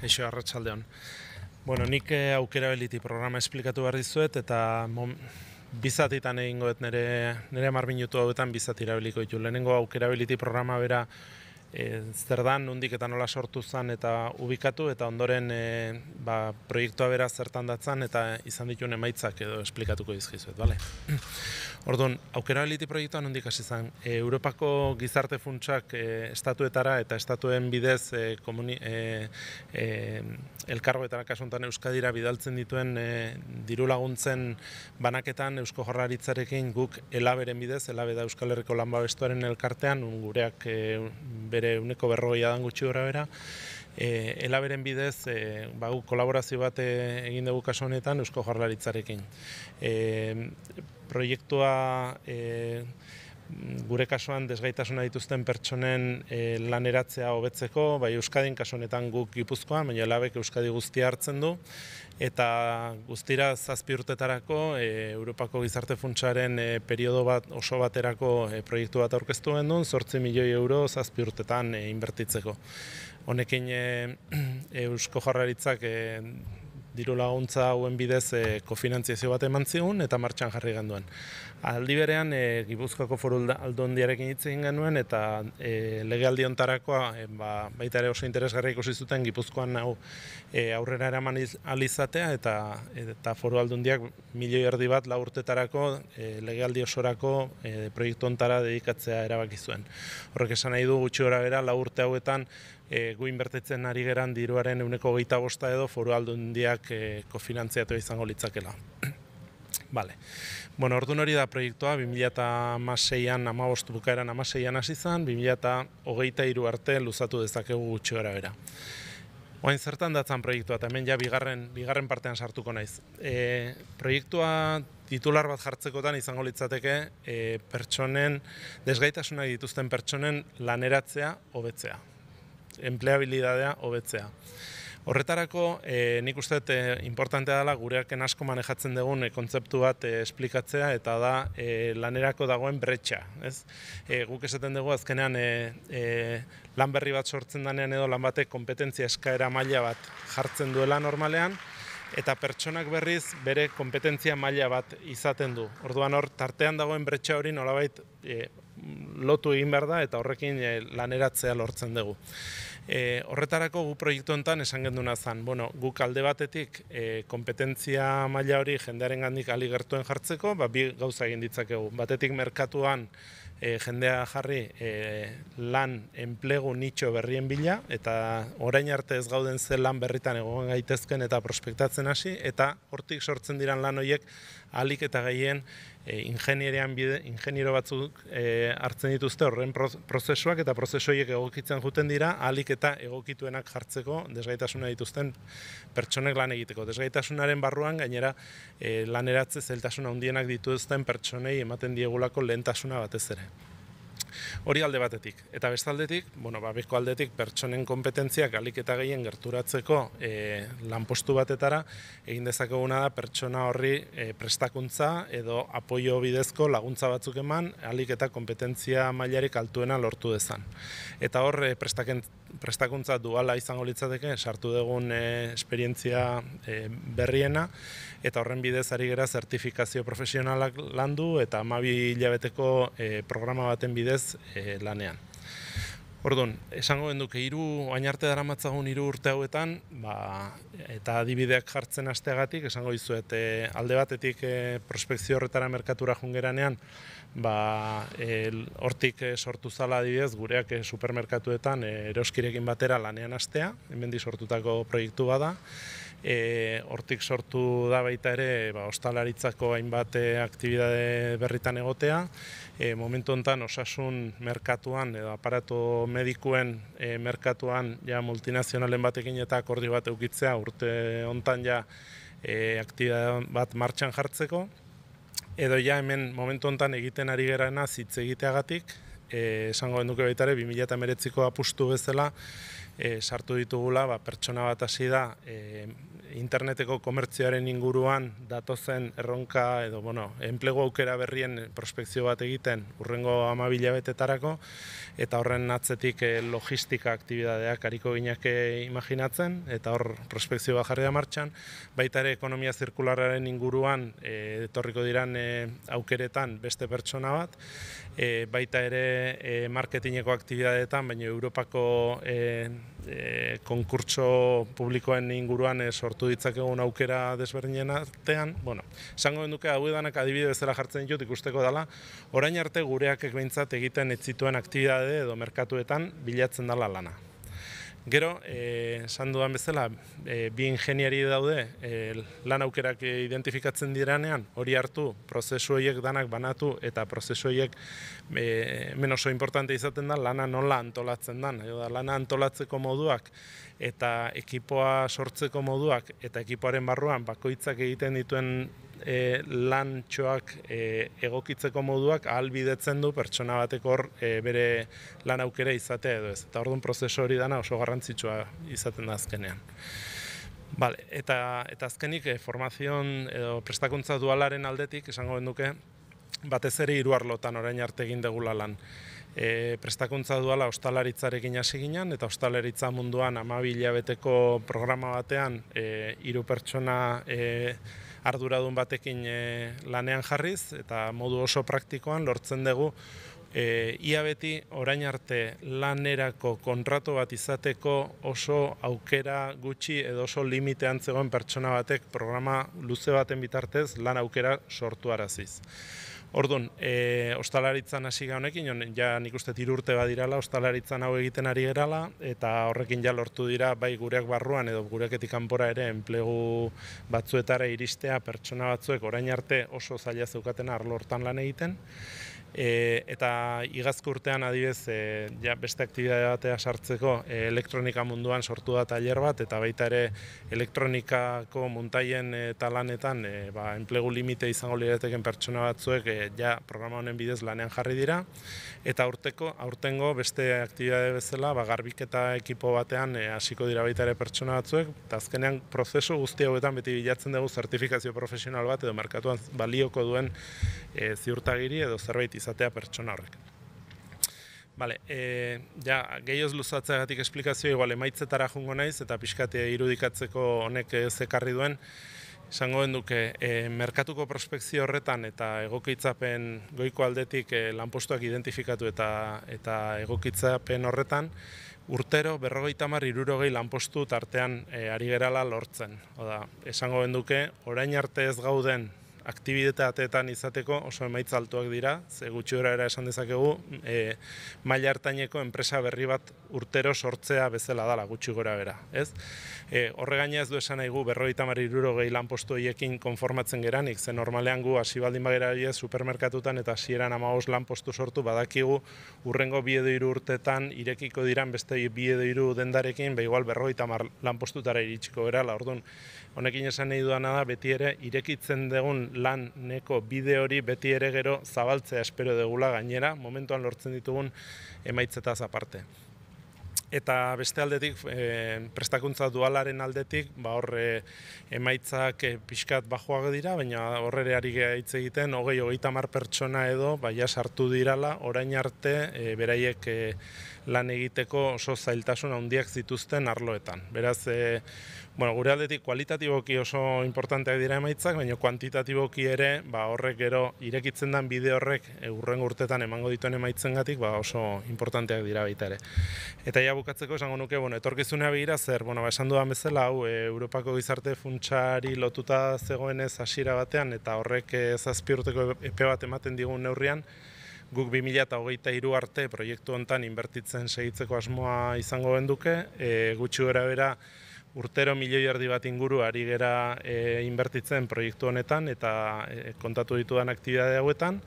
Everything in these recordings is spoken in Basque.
Kaixo, arratsaldeon. Bueno, nik eh, aukera beliti programa esplikatu behar dizuet, eta bizatitan egingoet nire, nire hauetan bizatira beliko ditu. Lehenengo aukera beliti programa bera e, zer dan nondik eta nola sortu zen eta ubikatu eta ondoren e, ba, proiektua bera zertan datzan eta izan dituen emaitzak edo esplikatuko dizkizuet, bale? Orduan, aukera eliti proiektua nondik hasi zen, eh, Europako gizarte funtsak e, estatuetara eta estatuen bidez e, komuni, e, e, elkargoetara kasuntan Euskadira bidaltzen dituen e, diru laguntzen banaketan Eusko Jorraritzarekin guk elaberen bidez, elabe da Euskal Herriko Lanbabestuaren elkartean, gureak e, bere uneko berrogeia dan gutxi gora bera, e, elaberen bidez e, ba, kolaborazio bat e, egin dugu kaso honetan Eusko Jarlaritzarekin. E, proiektua e, gure kasuan desgaitasuna dituzten pertsonen eh, laneratzea hobetzeko, bai Euskadin kasu honetan guk Gipuzkoan, baina labek Euskadi guztia hartzen du eta guztira zazpi urtetarako eh, Europako Gizarte Funtsaren eh, periodo bat oso baterako proiektu bat aurkeztu genuen, sortzi milioi euro zazpi urtetan e, inbertitzeko. Honekin Eusko Jarraritzak diru laguntza hauen bidez e, kofinantziazio bat eman zigun eta martxan jarri ganduen. Aldi berean, eh, Gipuzkoako foru aldundiarekin hitz genuen eta e, eh, ontarakoa e, ba, baita ere oso interesgarri ikusi zuten Gipuzkoan hau aurrera eraman alizatea eta, eta foru aldundiak milioi erdi bat laurtetarako e, legealdi osorako e, proiektu ontara dedikatzea erabaki zuen. Horrek esan nahi du gutxi gora bera laurte hauetan e, gu ari geran diruaren euneko gehita bosta edo foru aldundiak e, kofinantziatu izango litzakela. Vale. Bueno, orduan hori da proiektua, 2006an, ama bostu bukaeran ama hasi zan, 2008a iru arte luzatu dezakegu gutxi gara bera. Oain zertan datzan proiektua, eta hemen ja bigarren, bigarren partean sartuko naiz. E, proiektua titular bat jartzekotan izango litzateke e, pertsonen, desgaitasuna dituzten pertsonen laneratzea hobetzea empleabilidadea hobetzea. Horretarako, e, nik uste e, eh, importantea dela gureak asko manejatzen dugun e, kontzeptu bat e, esplikatzea eta da e, lanerako dagoen bretxa. Ez? E, guk esaten dugu azkenean e, lan berri bat sortzen denean edo lan batek kompetentzia eskaera maila bat jartzen duela normalean eta pertsonak berriz bere kompetentzia maila bat izaten du. Orduan hor, tartean dagoen bretxa hori nolabait lotu egin behar da eta horrekin e, laneratzea lortzen dugu. E, horretarako gu proiektu enten esan genduna zen, bueno, guk alde batetik e, eh, kompetentzia maila hori jendearen gandik aligertuen jartzeko, ba, bi gauza egin ditzakegu. Batetik merkatuan e, jendea jarri e, lan enplegu nitxo berrien bila, eta orain arte ez gauden ze lan berritan egon gaitezken eta prospektatzen hasi, eta hortik sortzen diran lan horiek alik eta gehien e, ingenierean bide, ingeniero batzuk eh, hartzen dituzte horren prozesuak eta prozesoiek egokitzen juten dira, alik eta egokituenak jartzeko desgaitasuna dituzten pertsonek lan egiteko. Desgaitasunaren barruan, gainera e, laneratze zeltasuna handienak dituzten pertsonei ematen diegulako lehentasuna batez ere. Hori alde batetik. Eta bestaldetik, bueno, ba, aldetik, pertsonen kompetentziak alik eta gehien gerturatzeko e, lanpostu batetara, egin dezakeguna da pertsona horri e, prestakuntza edo apoio bidezko laguntza batzuk eman, alik eta kompetentzia mailarik altuena lortu dezan. Eta hor, e, prestakuntza duala izango litzateke, sartu dugun e, esperientzia e, berriena, eta horren bidez ari gera zertifikazio profesionalak landu, eta amabi hilabeteko e, programa baten bidez ez eh, lanean. Ordon, esango denduke hiru orain arte daramatzagun hiru urte hauetan, ba, eta adibideak jartzen hasteagatik esango dizuet eh alde batetik e, prospekzio horretara merkatura jungeranean ba hortik eh, sortu zala adibidez gureak supermerkatuetan e, eroskirekin batera lanean astea, hemendi sortutako proiektu bada. E, hortik sortu da baita ere ba, ostalaritzako hainbat e, aktibidade berritan egotea. E, momentu honetan osasun merkatuan edo aparato medikuen e, merkatuan ja multinazionalen batekin eta akordio bat eukitzea urte hontan ja e, aktibidade bat martxan jartzeko. Edo ja hemen momentu honetan egiten ari gerana zitze egiteagatik, e, esango genduke baita ere 2008ko apustu bezala, e, sartu ditugula, ba, pertsona bat hasi da, eh, interneteko komertzioaren inguruan datozen erronka edo bueno, enplego aukera berrien prospekzio bat egiten urrengo amabila betetarako eta horren atzetik eh, logistika aktibidadeak hariko gineke imaginatzen eta hor prospekzio bat jarri da martxan baita ere ekonomia zirkulararen inguruan e, etorriko diran aukeretan beste pertsona bat baita ere e, marketingeko aktibidadetan baina Europako E, konkurtso publikoen inguruan e, sortu ditzakegun aukera desberdinen artean, bueno, esango duke hau edanak adibide bezala jartzen ditut ikusteko dela, orain arte gureak ekbeintzat egiten ez zituen aktibitate edo merkatuetan bilatzen dela lana. Gero, eh, esan dudan bezala, e, bi ingeniari daude e, lan aukerak identifikatzen diranean, hori hartu, prozesu horiek danak banatu, eta prozesu horiek e, menoso importante izaten da, lana nola antolatzen dan, edo da, lana antolatzeko moduak, eta ekipoa sortzeko moduak, eta ekipoaren barruan, bakoitzak egiten dituen e, lan txoak e, egokitzeko moduak ahalbidetzen du pertsona batekor e, bere lan aukera izatea edo ez. Eta orduan prozesu hori dana oso garrantzitsua izaten da azkenean. Vale, eta, eta azkenik e, formazion edo prestakuntza dualaren aldetik, esango benduke, batez ere hiru arlotan orain arte egin degula lan e, prestakuntza duala ostalaritzarekin hasi eta ostalaritza munduan amabila beteko programa batean e, iru pertsona e, arduradun batekin e, lanean jarriz, eta modu oso praktikoan lortzen dugu e, ia beti orain arte lanerako kontrato bat izateko oso aukera gutxi edo oso limitean zegoen pertsona batek programa luze baten bitartez lan aukera sortu araziz. Orduan, e, ostalaritzan hasi ga honekin, ja nik uste tirurte badirala, ostalaritzan hau egiten ari gerala, eta horrekin ja lortu dira, bai gureak barruan edo gureketik kanpora ere, enplegu batzuetara iristea, pertsona batzuek, orain arte oso zaila zeukaten arlo hortan lan egiten, E, eta igazko urtean adibidez e, ja, beste aktibitate batea sartzeko e, elektronika munduan sortu da tailer bat eta baita ere elektronikako muntaien e, eta lanetan e, ba, enplegu limite izango lirateken pertsona batzuek e, ja programa honen bidez lanean jarri dira eta urteko aurtengo beste aktibitate bezala ba, garbiketa ekipo batean hasiko dira baita ere pertsona batzuek eta azkenean prozesu guzti hauetan beti bilatzen dugu zertifikazio profesional bat edo markatuan balioko duen e, ziurtagiri edo zerbait izatea pertsona horrek. Vale, e, ja, gehioz luzatzeagatik esplikazioa igual emaitzetara jungo naiz eta pixkatea irudikatzeko honek zekarri duen, esango benduke, duke, merkatuko prospekzio horretan eta egokitzapen goiko aldetik e, lanpostuak identifikatu eta, eta egokitzapen horretan, urtero berrogeita tamar irurogei lanpostu tartean e, ari gerala lortzen. Oda, esango benduke, orain arte ez gauden aktibitateetan izateko oso emaitza altuak dira, ze gutxi era esan dezakegu, e, maila hartaineko enpresa berri bat urtero sortzea bezala dala gutxi gora bera, ez? E, horre ez du esan nahi gu, berroi tamari gehi lan konformatzen geranik, ze normalean gu hasi baldin bagera supermerkatutan eta hasieran amaos lanpostu sortu badakigu urrengo bi edo iru urtetan irekiko diran beste bi edo iru dendarekin, behigual berroi tamar lan postutara iritsiko gara, la orduan, honekin esan nahi dudana da, beti ere irekitzen dugun lan neko bide hori beti ere gero zabaltzea espero degula gainera, momentuan lortzen ditugun emaitzetaz aparte. Eta beste aldetik, e, prestakuntza dualaren aldetik, ba horre eh, emaitzak e, pixkat bajoak dira, baina horre ere ari hitz egiten, hogei, hogei tamar pertsona edo, baina sartu dirala, orain arte, e, beraiek e, lan egiteko oso zailtasun handiak zituzten arloetan. Beraz, e, bueno, gure aldetik kualitatiboki oso importanteak dira emaitzak, baina kuantitatiboki ere, ba, horrek gero irekitzen den bide horrek e, urrengo urtetan emango dituen emaitzengatik, ba, oso importanteak dira baita ere. Eta ja bukatzeko esango nuke, bueno, etorkizunea begira zer, bueno, ba, esan bezala hau, e, Europako gizarte funtsari lotuta zegoenez hasiera batean eta horrek ez urteko epe bat ematen digun neurrian, guk 2008 arte proiektu honetan inbertitzen segitzeko asmoa izango benduke, e, gutxi bera urtero milioi erdi bat inguru ari gera e, inbertitzen proiektu honetan eta e, kontatu ditudan aktibitate hauetan,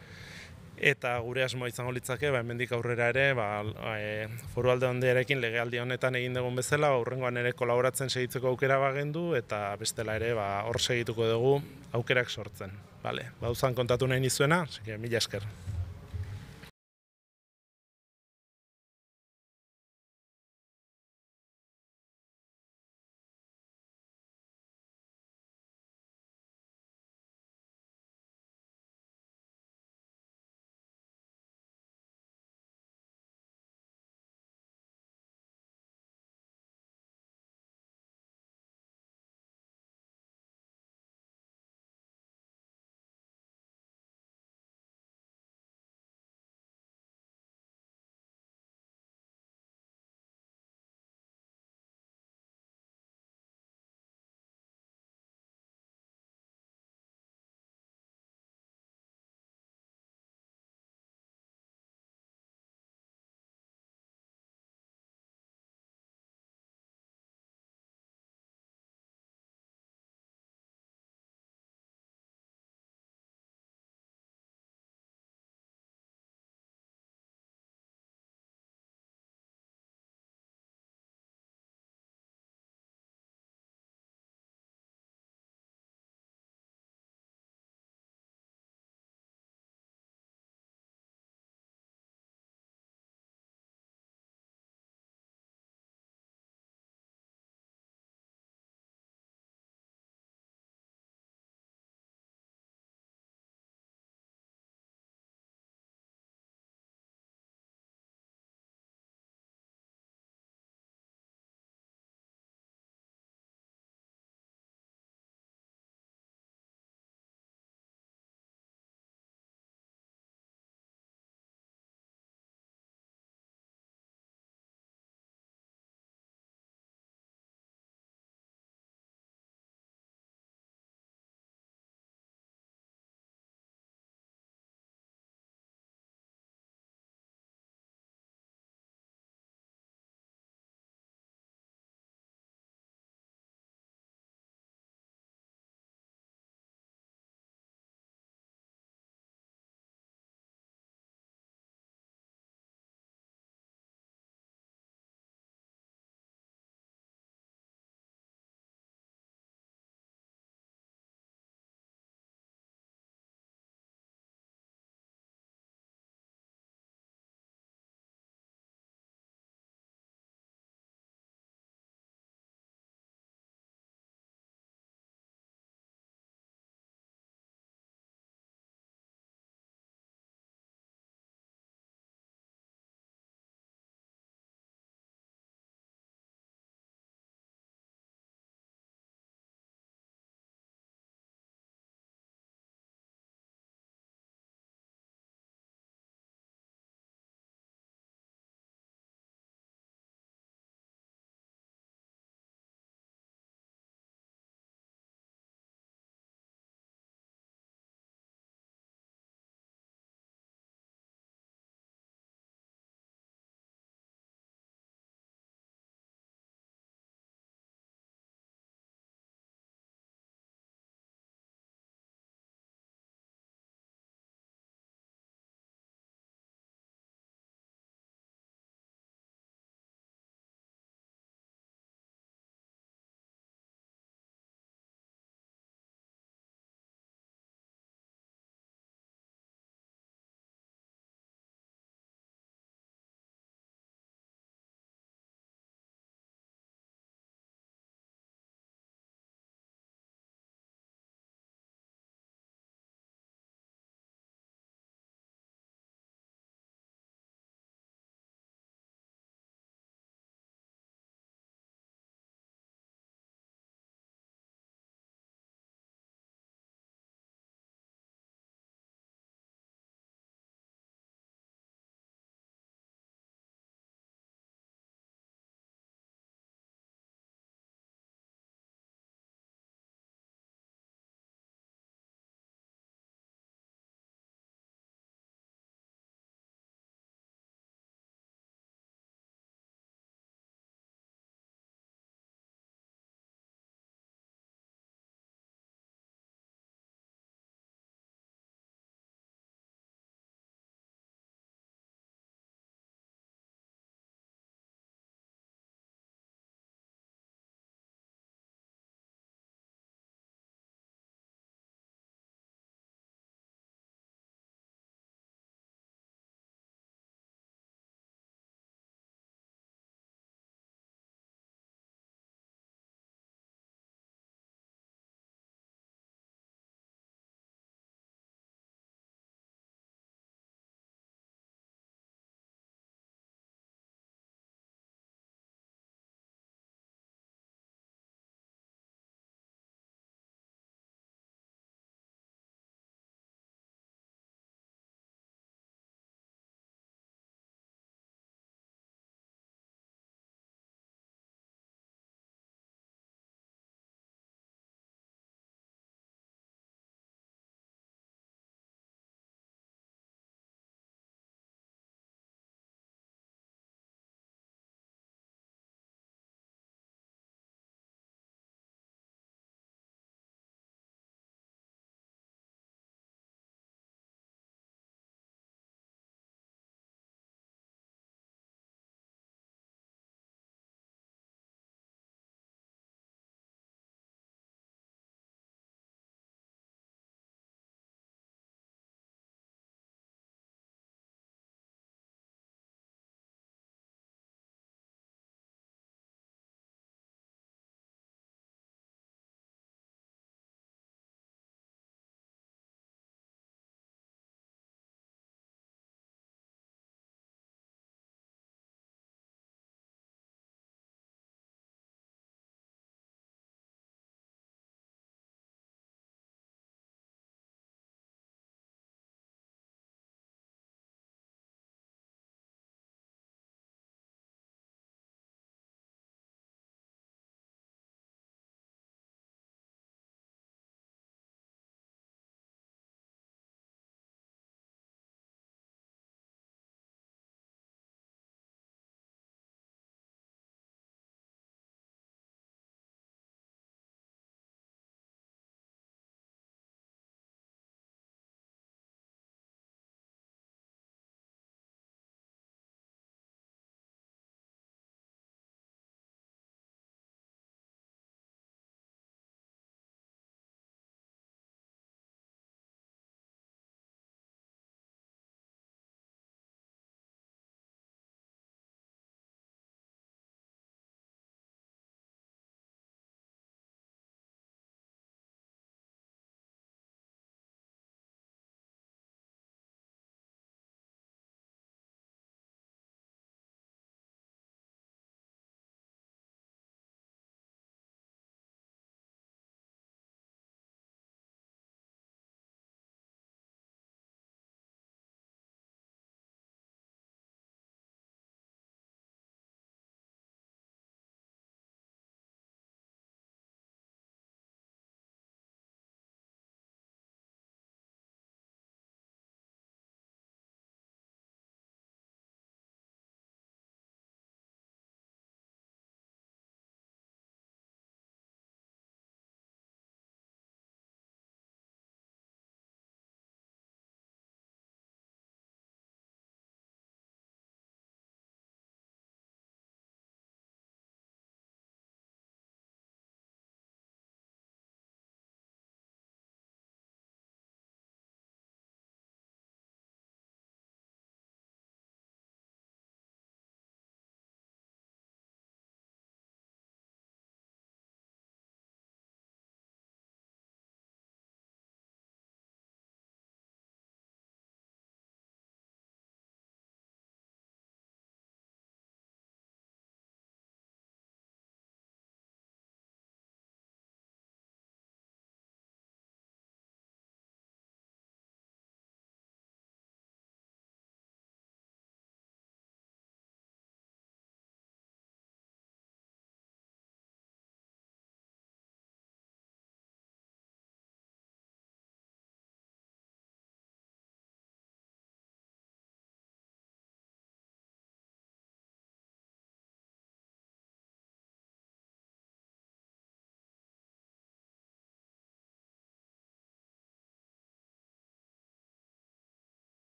eta gure asmoa izango litzake, ba, hemendik aurrera ere, ba, e, foru alde legealdi honetan egin dugun bezala, aurrengoan ba, ere kolaboratzen segitzeko aukera bagendu, eta bestela ere ba, hor segituko dugu aukerak sortzen. Vale, ba, kontatu nahi nizuena, mila esker.